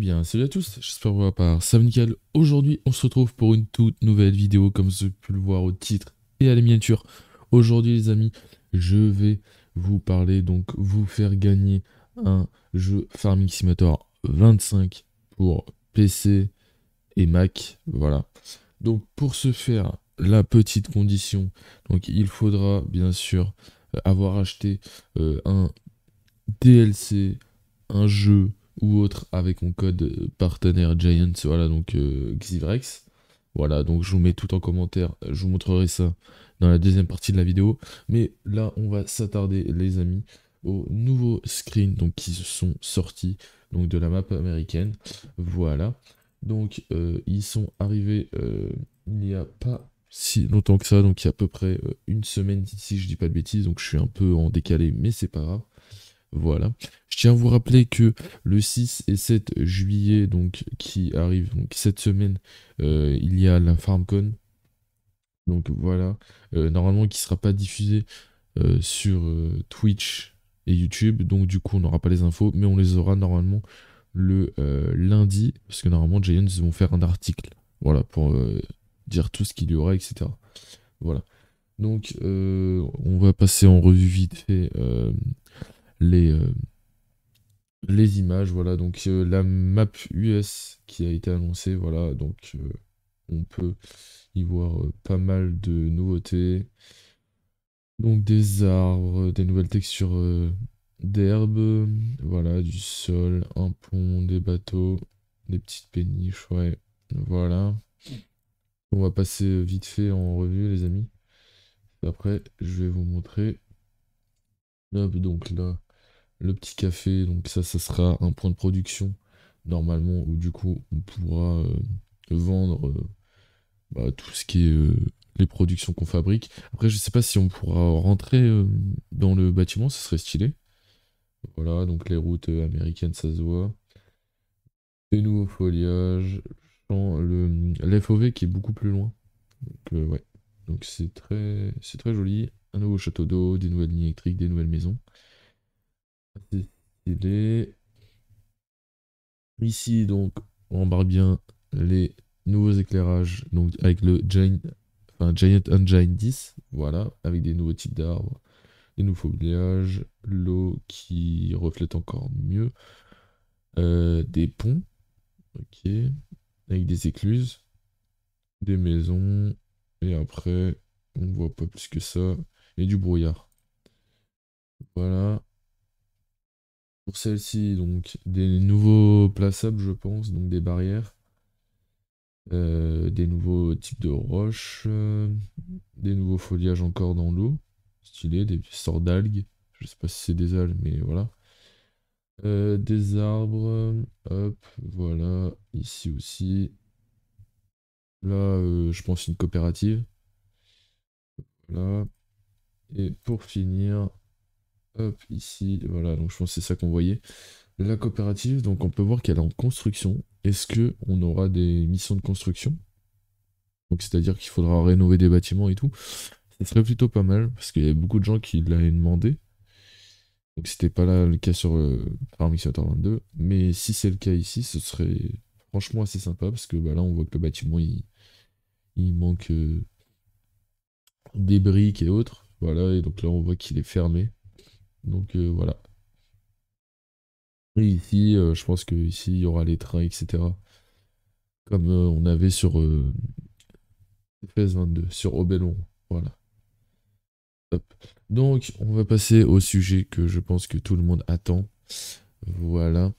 Eh bien, salut à tous, j'espère vous avoir par va Nickel. Aujourd'hui, on se retrouve pour une toute nouvelle vidéo, comme vous avez pu le voir au titre et à la miniature. Aujourd'hui, les amis, je vais vous parler, donc vous faire gagner un jeu Farming Simulator 25 pour PC et Mac. Voilà. Donc, pour ce faire, la petite condition, donc il faudra bien sûr euh, avoir acheté euh, un DLC, un jeu ou autre avec mon code partenaire Giants, voilà, donc Xivrex. Euh, voilà, donc je vous mets tout en commentaire, je vous montrerai ça dans la deuxième partie de la vidéo. Mais là, on va s'attarder, les amis, aux nouveaux screens donc, qui sont sortis donc, de la map américaine. Voilà, donc euh, ils sont arrivés euh, il n'y a pas si longtemps que ça, donc il y a à peu près une semaine d'ici, je dis pas de bêtises, donc je suis un peu en décalé, mais c'est pas grave. Voilà. Je tiens à vous rappeler que le 6 et 7 juillet, donc qui arrive donc, cette semaine, euh, il y a la FarmCon. Donc voilà. Euh, normalement, qui ne sera pas diffusé euh, sur Twitch et YouTube. Donc du coup, on n'aura pas les infos, mais on les aura normalement le lundi. Parce que normalement, Giants vont faire un article. Voilà, pour dire tout ce qu'il y aura, etc. Voilà. Donc, on va passer en revue vite fait les, euh, les images. Voilà, donc euh, la map US qui a été annoncée, voilà, donc euh, on peut y voir pas mal de nouveautés. Donc des arbres, des nouvelles textures d'herbe, voilà, du sol, un pont, des bateaux, des petites péniches, ouais, voilà. On va passer vite fait en revue, les amis. Après, je vais vous montrer. Hop, donc là, le petit café, donc ça, ça sera un point de production normalement où du coup on pourra euh, vendre euh, bah, tout ce qui est euh, les productions qu'on fabrique. Après, je sais pas si on pourra rentrer dans le bâtiment, ce serait stylé. Voilà, donc les routes américaines, ça se voit. Des nouveaux foliages, le l'FOV qui est beaucoup plus loin. Donc ouais, donc c'est très, c'est très joli. Un nouveau château d'eau, des nouvelles lignes électriques, des nouvelles maisons. Ici, donc, on barre bien les nouveaux éclairages, donc avec le Giant, enfin, Giant Engine 10, voilà, avec des nouveaux types d'arbres, des nouveaux foliages, l'eau qui reflète encore mieux, euh, des ponts, ok, avec des écluses, des maisons, et après, on voit pas plus que ça, et du brouillard. Voilà. Pour celle-ci, donc des nouveaux plaçables, je pense, donc des barrières. Euh, des nouveaux types de roches, euh, des nouveaux foliages encore dans l'eau, stylé, des sortes d'algues, je sais pas si c'est des algues, mais voilà. Euh, des arbres, hop, voilà, ici aussi. Là, je pense une coopérative. là Et pour finir, Hop, ici, voilà, donc je pense que c'est ça qu'on voyait. La coopérative, donc on peut voir qu'elle est en construction. Est-ce qu'on aura des missions de construction Donc c'est-à-dire qu'il faudra rénover des bâtiments et tout. Ce serait plutôt pas mal, parce qu'il y a beaucoup de gens qui l'avaient demandé. Donc c'était pas là le cas sur euh, Water 22. Mais si c'est le cas ici, ce serait franchement assez sympa, parce que bah, là on voit que le bâtiment, il, manque euh, des briques et autres. Voilà, et donc là on voit qu'il est fermé. Donc euh, voilà. ici, euh, je pense que ici il y aura les trains, etc. Comme euh, on avait sur fs 22, sur Obelon. Voilà. Donc, on va passer au sujet que je pense que tout le monde attend. Voilà.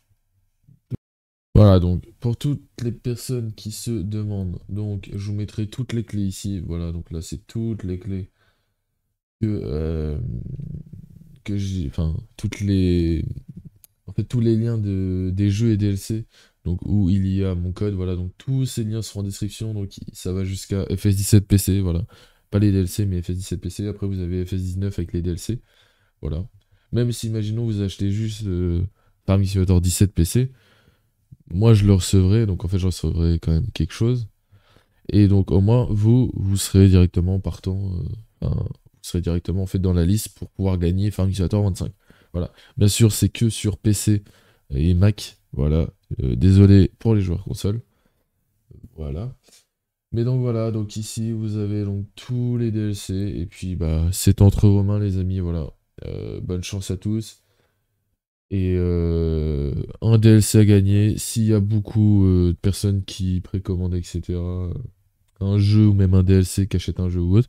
Voilà, donc pour toutes les personnes qui se demandent, donc je vous mettrai toutes les clés ici. Voilà, donc là c'est toutes les clés que, j'ai. Enfin, toutes les. En fait, tous les liens de, des jeux et DLC. Donc, où il y a mon code, voilà. Donc, tous ces liens seront en description. Donc, ça va jusqu'à FS17 PC, voilà. Pas les DLC, mais FS17 PC. Après, vous avez FS19 avec les DLC. Voilà. Même si, imaginons, vous achetez juste parmi euh, Parmi Simulator 17 PC, moi, je le recevrai. Donc, en fait, je recevrai quand même quelque chose. Et donc, au moins, vous, vous serez directement partant. Euh, vous serez directement en fait dans la liste pour pouvoir gagner Farming 25. Voilà. Bien sûr, c'est que sur PC et Mac. Voilà. Euh, désolé pour les joueurs console. Voilà. Mais donc voilà, donc ici vous avez donc tous les DLC et puis bah c'est entre vos mains les amis, voilà. Euh, bonne chance à tous. Et euh, un DLC à gagner, s'il y a beaucoup de personnes qui précommandent, etc. Un jeu ou même un DLC qui achète un jeu ou autre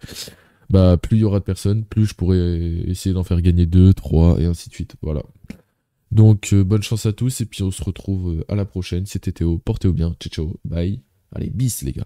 bah plus il y aura de personnes, plus je pourrai essayer d'en faire gagner 2, 3 et ainsi de suite. Voilà. Donc euh, bonne chance à tous et puis on se retrouve euh, à la prochaine. C'était Théo, portez-vous bien, ciao ciao, bye. Allez, bis les gars.